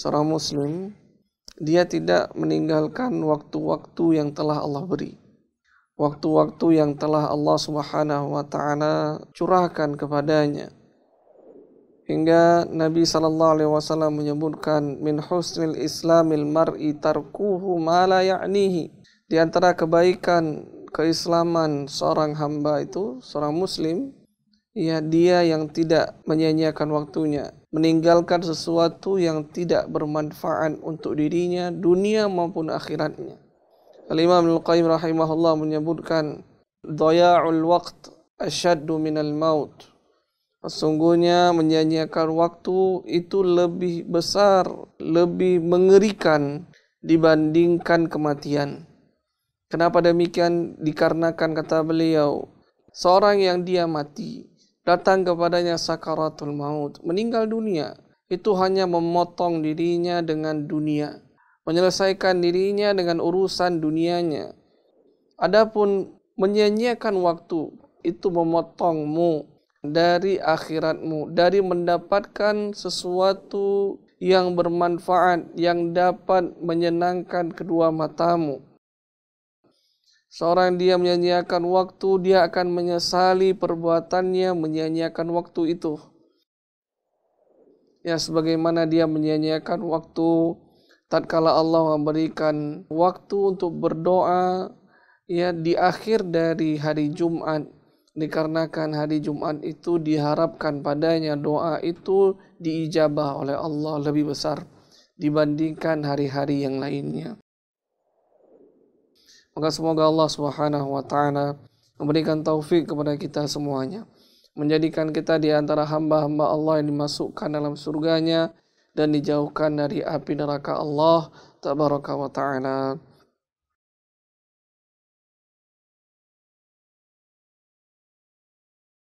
seorang muslim dia tidak meninggalkan waktu-waktu yang telah Allah beri waktu-waktu yang telah Allah Subhanahu wa taala curahkan kepadanya hingga Nabi sallallahu alaihi wasallam menyebutkan min husnil islamil mar'i tarkuhu ma la ya'nihi di antara kebaikan keislaman seorang hamba itu seorang muslim Ya, dia yang tidak menyanyiakan waktunya, meninggalkan sesuatu yang tidak bermanfaat untuk dirinya, dunia maupun akhiratnya. Al-Imam Al-Qayyim rahimahullah menyebutkan, Daya'ul waqt asyaddu minal maut. Sesungguhnya menyanyiakan waktu itu lebih besar, lebih mengerikan dibandingkan kematian. Kenapa demikian? Dikarenakan kata beliau, seorang yang dia mati, datang kepadanya sakaratul maut, meninggal dunia. Itu hanya memotong dirinya dengan dunia, menyelesaikan dirinya dengan urusan dunianya. Adapun menyanyiakan waktu itu memotongmu dari akhiratmu, dari mendapatkan sesuatu yang bermanfaat, yang dapat menyenangkan kedua matamu. Seorang dia menyanyiakan waktu, dia akan menyesali perbuatannya menyanyiakan waktu itu. Ya, sebagaimana dia menyanyiakan waktu tatkala Allah memberikan waktu untuk berdoa ya di akhir dari hari Jumat dikarenakan hari Jumat itu diharapkan padanya doa itu diijabah oleh Allah lebih besar dibandingkan hari-hari yang lainnya. Maka semoga Allah Subhanahu wa taala memberikan taufik kepada kita semuanya menjadikan kita di antara hamba-hamba Allah yang dimasukkan dalam surganya dan dijauhkan dari api neraka Allah tabaraka wa ta'ala